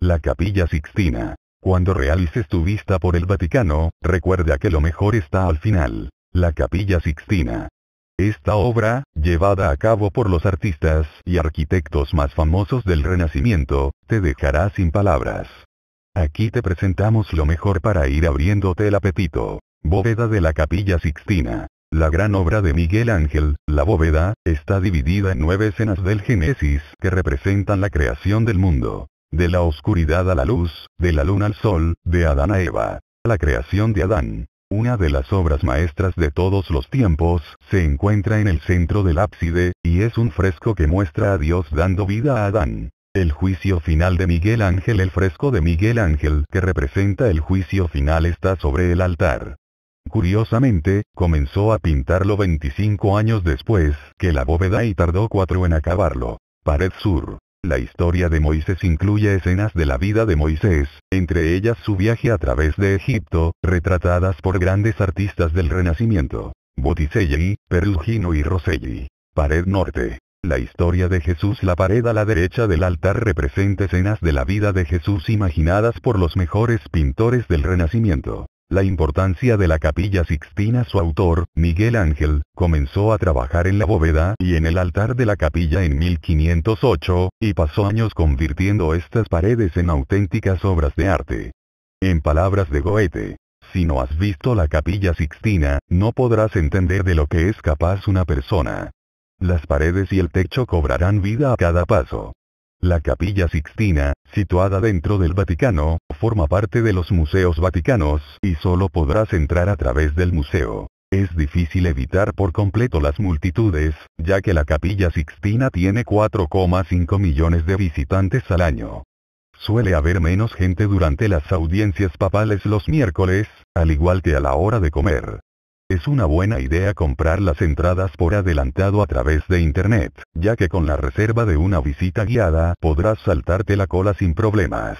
La capilla Sixtina. Cuando realices tu vista por el Vaticano, recuerda que lo mejor está al final. La capilla Sixtina. Esta obra, llevada a cabo por los artistas y arquitectos más famosos del Renacimiento, te dejará sin palabras. Aquí te presentamos lo mejor para ir abriéndote el apetito. Bóveda de la Capilla Sixtina. La gran obra de Miguel Ángel, La Bóveda, está dividida en nueve escenas del Génesis que representan la creación del mundo. De la oscuridad a la luz, de la luna al sol, de Adán a Eva. La creación de Adán. Una de las obras maestras de todos los tiempos, se encuentra en el centro del ábside, y es un fresco que muestra a Dios dando vida a Adán. El juicio final de Miguel Ángel El fresco de Miguel Ángel que representa el juicio final está sobre el altar. Curiosamente, comenzó a pintarlo 25 años después que la bóveda y tardó cuatro en acabarlo. Pared Sur. La historia de Moisés incluye escenas de la vida de Moisés, entre ellas su viaje a través de Egipto, retratadas por grandes artistas del Renacimiento. Botticelli, Perugino y Rosselli. Pared Norte. La historia de Jesús La pared a la derecha del altar representa escenas de la vida de Jesús imaginadas por los mejores pintores del Renacimiento. La importancia de la capilla sixtina Su autor, Miguel Ángel, comenzó a trabajar en la bóveda y en el altar de la capilla en 1508, y pasó años convirtiendo estas paredes en auténticas obras de arte. En palabras de Goethe, si no has visto la capilla sixtina, no podrás entender de lo que es capaz una persona. Las paredes y el techo cobrarán vida a cada paso. La Capilla Sixtina, situada dentro del Vaticano, forma parte de los museos vaticanos y solo podrás entrar a través del museo. Es difícil evitar por completo las multitudes, ya que la Capilla Sixtina tiene 4,5 millones de visitantes al año. Suele haber menos gente durante las audiencias papales los miércoles, al igual que a la hora de comer. Es una buena idea comprar las entradas por adelantado a través de Internet, ya que con la reserva de una visita guiada podrás saltarte la cola sin problemas.